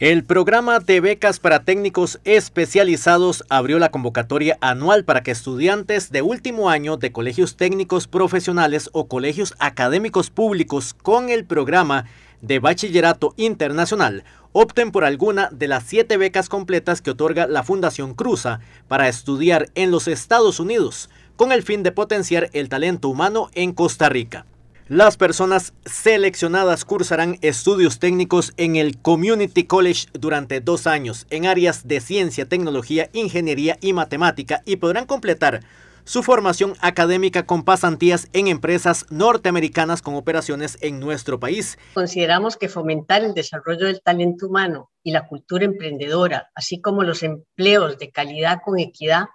El programa de becas para técnicos especializados abrió la convocatoria anual para que estudiantes de último año de colegios técnicos profesionales o colegios académicos públicos con el programa de bachillerato internacional opten por alguna de las siete becas completas que otorga la Fundación Cruza para estudiar en los Estados Unidos con el fin de potenciar el talento humano en Costa Rica. Las personas seleccionadas cursarán estudios técnicos en el Community College durante dos años en áreas de ciencia, tecnología, ingeniería y matemática y podrán completar su formación académica con pasantías en empresas norteamericanas con operaciones en nuestro país. Consideramos que fomentar el desarrollo del talento humano y la cultura emprendedora, así como los empleos de calidad con equidad,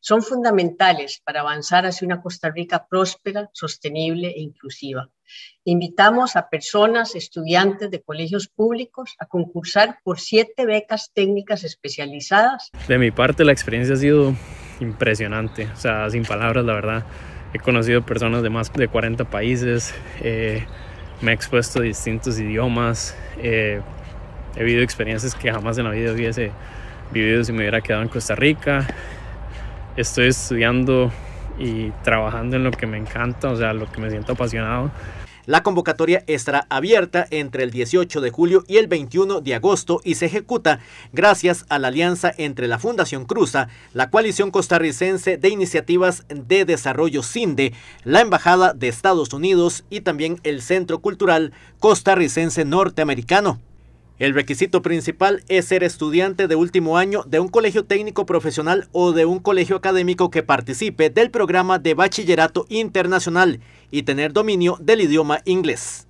son fundamentales para avanzar hacia una Costa Rica próspera, sostenible e inclusiva. Invitamos a personas, estudiantes de colegios públicos a concursar por siete becas técnicas especializadas. De mi parte, la experiencia ha sido impresionante, o sea, sin palabras, la verdad. He conocido personas de más de 40 países, eh, me he expuesto a distintos idiomas, eh, he vivido experiencias que jamás en la vida hubiese vivido si me hubiera quedado en Costa Rica. Estoy estudiando y trabajando en lo que me encanta, o sea, lo que me siento apasionado. La convocatoria estará abierta entre el 18 de julio y el 21 de agosto y se ejecuta gracias a la alianza entre la Fundación Cruza, la Coalición Costarricense de Iniciativas de Desarrollo CINDE, la Embajada de Estados Unidos y también el Centro Cultural Costarricense Norteamericano. El requisito principal es ser estudiante de último año de un colegio técnico profesional o de un colegio académico que participe del programa de bachillerato internacional y tener dominio del idioma inglés.